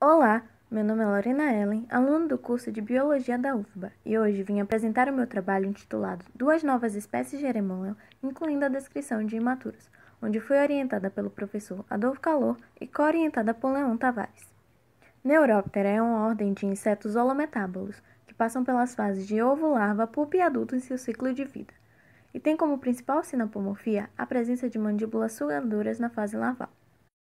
Olá, meu nome é Lorena Ellen, aluna do curso de Biologia da UFBA, e hoje vim apresentar o meu trabalho intitulado Duas Novas Espécies de Eremonel, incluindo a descrição de imaturos, onde fui orientada pelo professor Adolfo Calor e co-orientada por Leon Tavares. Neuróptera é uma ordem de insetos holometábolos, que passam pelas fases de ovo, larva, pupa e adulto em seu ciclo de vida, e tem como principal sinapomorfia a presença de mandíbulas sugadoras na fase larval.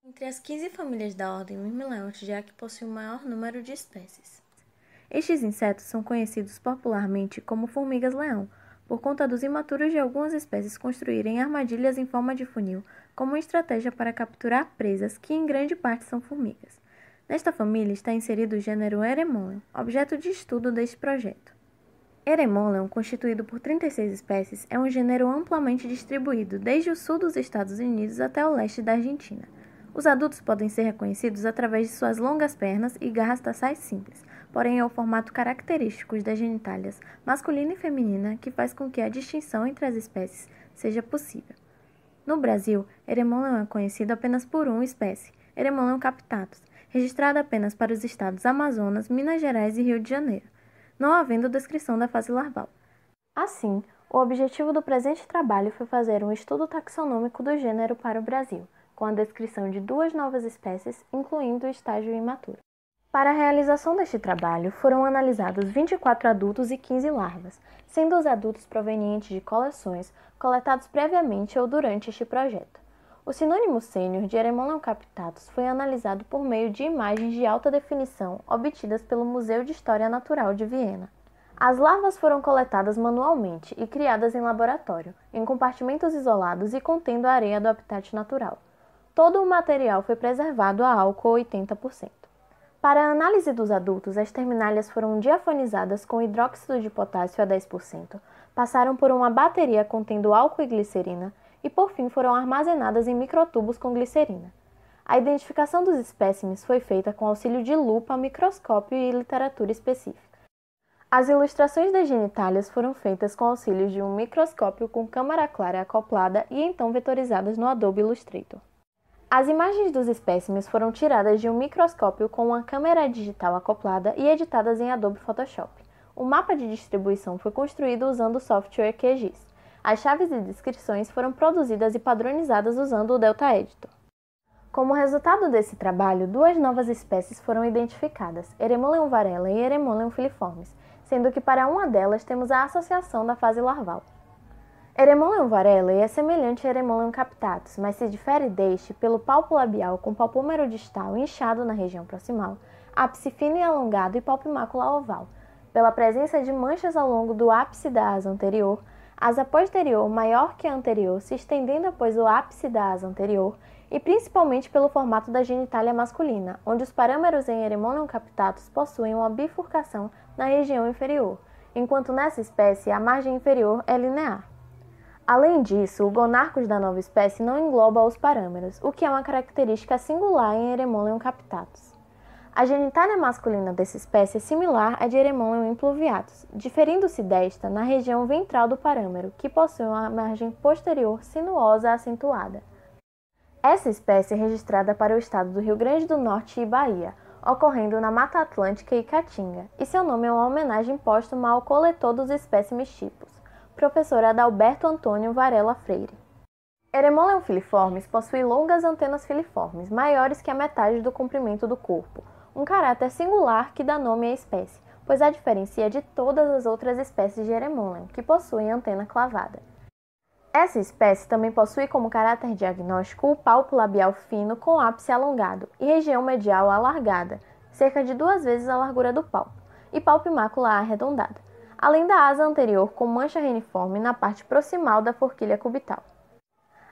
Entre as 15 famílias da ordem Myrmelantes é a que possui o maior número de espécies. Estes insetos são conhecidos popularmente como formigas-leão, por conta dos imaturos de algumas espécies construírem armadilhas em forma de funil como estratégia para capturar presas que em grande parte são formigas. Nesta família está inserido o gênero Eremoleon, objeto de estudo deste projeto. Eremoleon, constituído por 36 espécies, é um gênero amplamente distribuído desde o sul dos Estados Unidos até o leste da Argentina. Os adultos podem ser reconhecidos através de suas longas pernas e garras taçais simples, porém é o formato característico das genitálias masculina e feminina que faz com que a distinção entre as espécies seja possível. No Brasil, Eremolão é conhecido apenas por uma espécie, Eremolão captatus, registrada apenas para os estados Amazonas, Minas Gerais e Rio de Janeiro, não havendo descrição da fase larval. Assim, o objetivo do presente trabalho foi fazer um estudo taxonômico do gênero para o Brasil com a descrição de duas novas espécies, incluindo o estágio imaturo. Para a realização deste trabalho, foram analisados 24 adultos e 15 larvas, sendo os adultos provenientes de coleções coletados previamente ou durante este projeto. O sinônimo sênior de Eremolan captatus foi analisado por meio de imagens de alta definição obtidas pelo Museu de História Natural de Viena. As larvas foram coletadas manualmente e criadas em laboratório, em compartimentos isolados e contendo a areia do habitat natural. Todo o material foi preservado a álcool 80%. Para a análise dos adultos, as terminalhas foram diafanizadas com hidróxido de potássio a 10%, passaram por uma bateria contendo álcool e glicerina e, por fim, foram armazenadas em microtubos com glicerina. A identificação dos espécimes foi feita com auxílio de lupa, microscópio e literatura específica. As ilustrações das genitálias foram feitas com auxílio de um microscópio com câmara clara acoplada e então vetorizadas no Adobe Illustrator. As imagens dos espécimes foram tiradas de um microscópio com uma câmera digital acoplada e editadas em Adobe Photoshop. O mapa de distribuição foi construído usando o software QGIS. As chaves e descrições foram produzidas e padronizadas usando o Delta Editor. Como resultado desse trabalho, duas novas espécies foram identificadas, Eremoleum varela e Eremoleum filiformes, sendo que para uma delas temos a associação da fase larval. Eremoleum varela é semelhante a Eremoleum captatus, mas se difere deste pelo palpo labial com palpômero distal inchado na região proximal, ápice fino e alongado e palpimácula oval, pela presença de manchas ao longo do ápice da asa anterior, asa posterior maior que a anterior, se estendendo após o ápice da asa anterior e principalmente pelo formato da genitália masculina, onde os parâmetros em Eremoleum captatus possuem uma bifurcação na região inferior, enquanto nessa espécie a margem inferior é linear. Além disso, o gonarcos da nova espécie não engloba os parâmeros, o que é uma característica singular em Eremoleum captatus. A genitália masculina dessa espécie é similar à de Eremoleum impluviatus, diferindo-se desta na região ventral do parâmero, que possui uma margem posterior sinuosa acentuada. Essa espécie é registrada para o estado do Rio Grande do Norte e Bahia, ocorrendo na Mata Atlântica e Caatinga, e seu nome é uma homenagem póstuma ao coletor dos espécimes tipos professor Adalberto Antônio Varela Freire. Eremoleum é filiformes possui longas antenas filiformes, maiores que a metade do comprimento do corpo, um caráter singular que dá nome à espécie, pois a diferencia de todas as outras espécies de Eremoleum, que possuem antena clavada. Essa espécie também possui como caráter diagnóstico o palpo labial fino com ápice alongado e região medial alargada, cerca de duas vezes a largura do palpo, e palpe mácula arredondada além da asa anterior com mancha reniforme na parte proximal da forquilha cubital.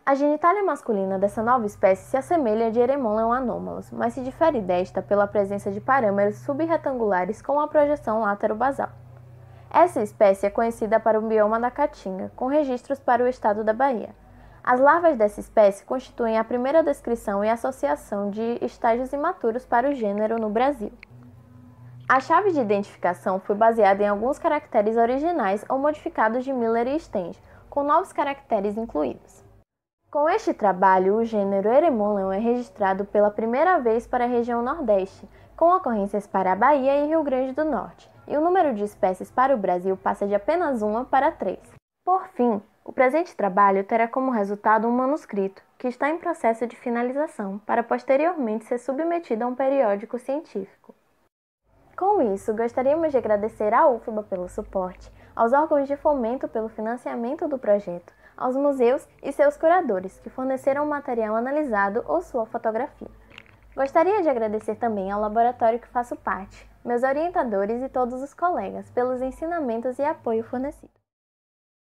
A genitália masculina dessa nova espécie se assemelha a de Eremonleon anômalos, mas se difere desta pela presença de parâmetros subretangulares com a projeção látero-basal. Essa espécie é conhecida para o bioma da Caatinga, com registros para o estado da Bahia. As larvas dessa espécie constituem a primeira descrição e associação de estágios imaturos para o gênero no Brasil. A chave de identificação foi baseada em alguns caracteres originais ou modificados de Miller e Stend, com novos caracteres incluídos. Com este trabalho, o gênero Eremoleon é registrado pela primeira vez para a região Nordeste, com ocorrências para a Bahia e Rio Grande do Norte, e o número de espécies para o Brasil passa de apenas uma para três. Por fim, o presente trabalho terá como resultado um manuscrito, que está em processo de finalização, para posteriormente ser submetido a um periódico científico. Com isso, gostaríamos de agradecer à UFBA pelo suporte, aos órgãos de fomento pelo financiamento do projeto, aos museus e seus curadores que forneceram o material analisado ou sua fotografia. Gostaria de agradecer também ao laboratório que faço parte, meus orientadores e todos os colegas pelos ensinamentos e apoio fornecidos.